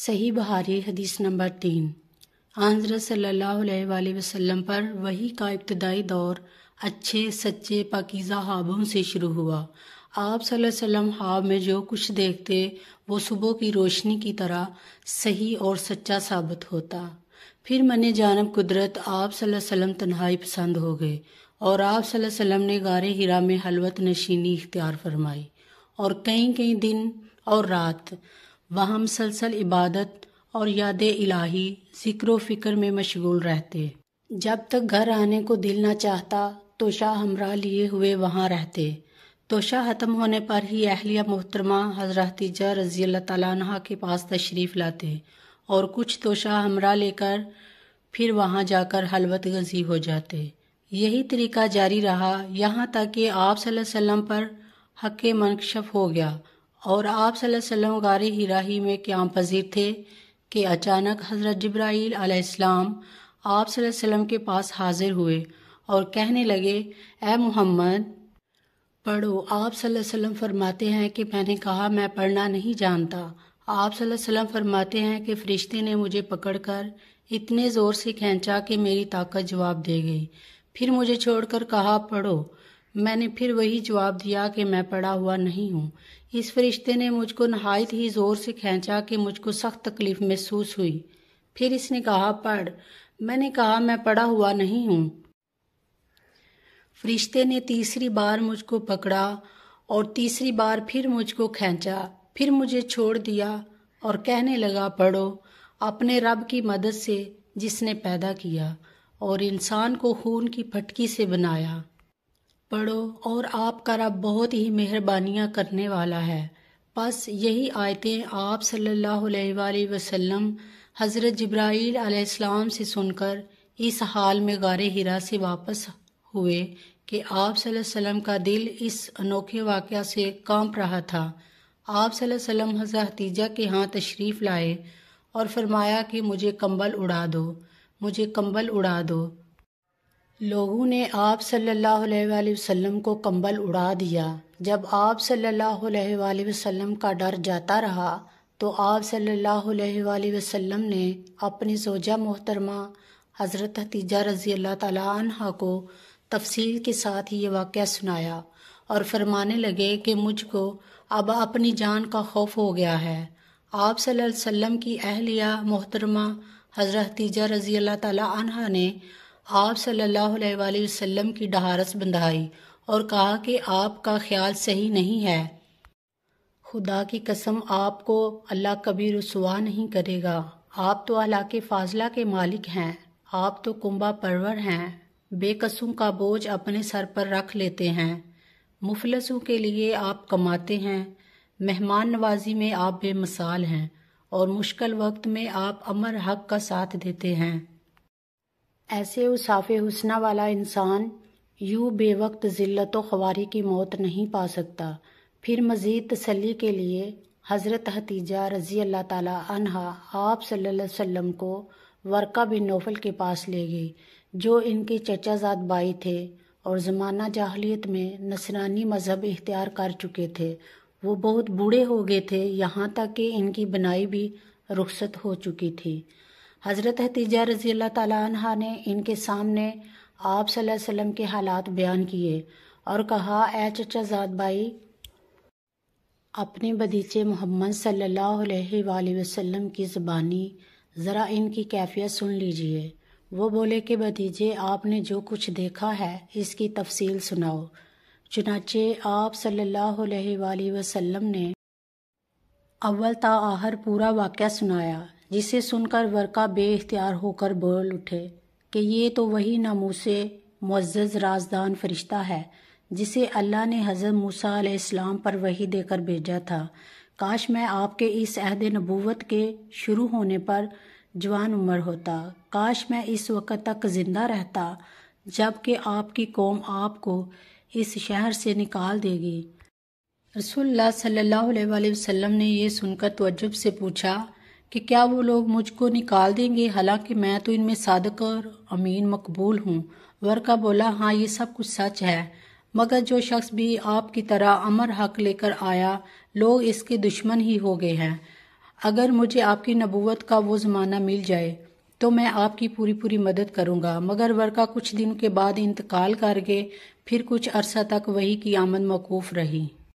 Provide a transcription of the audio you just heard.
सही बहारी हदीस नंबर तीन आंजर सल्ला वसलम पर वही का इब्तदाई दौर अच्छे सच्चे पाकिज़ा हाबों से शुरू हुआ आप सल्लम हाब में जो कुछ देखते वो सुबह की रोशनी की तरह सही और सच्चा साबित होता फिर मने जानब कुदरत आप सल्लम तन्हाई पसंद हो गए और आप सल्लम ने गारे हिरा में हलवत नशीनी इख्तियार फरमाई और कई कई दिन और रात वह मुसलसल इबादत और याद इलाही जिक्र फ़िक्र में मशगूल रहते जब तक घर आने को दिल ना चाहता तो शाह हमरा लिए हुए वहाँ रहते तो शाह ख़त्म होने पर ही अहलिया मोहतरमा हजरतजा तीजा रज़ी अल्लाह के पास तशरीफ़ लाते और कुछ तो शाह हमरा लेकर फिर वहाँ जाकर हलवत गजी हो जाते यही तरीका जारी रहा यहाँ तक कि आप वसल्लम पर हक मनकशफ हो गया और आप वसल्लम गार हिराही में क्या पजीर थे कि अचानक हज़रत जब्राईल आसमाम आप वसल्लम के पास हाजिर हुए और कहने लगे ए मोहम्मद पढ़ो आप वसल्लम फरमाते हैं कि मैंने कहा मैं पढ़ना नहीं जानता आप वसल्लम फरमाते हैं कि फ़रिश्ते ने मुझे पकड़कर इतने ज़ोर से खींचा कि मेरी ताकत जवाब दे गई फिर मुझे छोड़कर कहा पढ़ो मैंने फिर वही जवाब दिया कि मैं पड़ा हुआ नहीं हूँ इस फरिश्ते ने मुझको नहायत ही ज़ोर से खींचा कि मुझको सख्त तकलीफ महसूस हुई फिर इसने कहा पढ़ मैंने कहा मैं पड़ा हुआ नहीं हूँ फरिश्ते ने तीसरी बार मुझको पकड़ा और तीसरी बार फिर मुझको खींचा फिर मुझे छोड़ दिया और कहने लगा पढ़ो अपने रब की मदद से जिसने पैदा किया और इंसान को खून की फटकी से बनाया पढ़ो और आपका रब बहुत ही मेहरबानियाँ करने वाला है बस यही आयतें आप सल्लल्लाहु अलैहि वसल्लम हज़रत जब्राईल अलैहिस्सलाम से सुनकर इस हाल में गारे हिरा से वापस हुए कि आप वसल्लम का दिल इस अनोखे वाक़ से कांप रहा था आप वसल्लम हज़रत हतीजा के यहाँ तशरीफ़ लाए और फरमाया कि मुझे कंबल उड़ा दो मुझे कंबल उड़ा दो लोगों ने आप सल्लल्लाहु अलैहि वसल्लम को कंबल उड़ा दिया जब आप सल्लल्लाहु अलैहि वसल्लम का डर जाता रहा तो आप सल्लल्लाहु अलैहि वसल्लम ने अपनी सोजा मोहतरमा हज़रत हतीजा रज़ी अल्लाह तहा को तफसील के साथ ही ये वाक़ सुनाया और फरमाने लगे कि मुझको अब अपनी जान का खौफ हो गया है आप सल्लल्लाहु अलैहि वसल्लम की अहलिया मोहतरमा हज़रत हतीजा रज़ी अल्लाह तहा ने आप सल्लल्लाहु अलैहि वसल्लम की डहारस बंधाई और कहा कि आपका ख्याल सही नहीं है खुदा की कसम आपको अल्लाह कभी रसुआ नहीं करेगा आप तो अल्लाह के फाजला के मालिक हैं आप तो कुंबा परवर हैं बेकसों का बोझ अपने सर पर रख लेते हैं मुफलसों के लिए आप कमाते हैं मेहमान नवाजी में आप बेमिसाल हैं और मुश्किल वक्त में आप अमर हक का साथ देते हैं ऐसे उसाफ हुसना वाला इंसान यूं बेवक्त ज़िल्लत व ख्वारी की मौत नहीं पा सकता फिर मज़ीद तसली के लिए हज़रत हतीजा रज़ी अल्लाह ताली आप सल्लल्लाहु अलैहि वसल्लम को वर्का बिन नौफल के पास ले गई जो इनके चचाजाद बाई थे और ज़माना जाहलीत में नसरानी मज़हब इख्तियार कर चुके थे वो बहुत बूढ़े हो गए थे यहाँ तक कि इनकी बनाई भी रुखसत हो चुकी थी हज़रत हतीजा रज़ी अल्लाह ने इनके सामने आप वसल्लम के हालात बयान किए और कहा ए चचा जात भाई अपने बदीचे मोहम्मद सल्ला वसम की ज़बानी ज़रा इनकी कैफियत सुन लीजिए वो बोले कि भतीजे आपने जो कुछ देखा है इसकी तफसील सुनाओ चुनाचे आप सल्ला वसम ने अव्वल ता आहर पूरा वाक़ सुनाया जिसे सुनकर वर्का बेख्तियार होकर बोल उठे कि ये तो वही नामूसे मज्ज़ राजदान फरिश्ता है जिसे अल्लाह ने हज़रत मूसा इस्लाम पर वही देकर भेजा था काश मैं आपके इस अहद नबूवत के शुरू होने पर जवान उम्र होता काश मैं इस वक्त तक ज़िंदा रहता जबकि आपकी कौम आपको इस शहर से निकाल देगी रसोल्ला सल्लल्लाहु अलैहि वसल्लम ने यह सुनकर तवज्जुब से पूछा कि क्या वो लोग मुझको निकाल देंगे हालांकि मैं तो इनमें सादक और अमीन मकबूल हूँ वर्का बोला हाँ ये सब कुछ सच है मगर जो शख्स भी आपकी तरह अमर हक लेकर आया लोग इसके दुश्मन ही हो गए हैं अगर मुझे आपकी नबूवत का वो ज़माना मिल जाए तो मैं आपकी पूरी पूरी मदद करूंगा मगर वर्का कुछ दिन के बाद इंतकाल कर गए फिर कुछ अरसा तक वही की आमद मौकूफ़ रही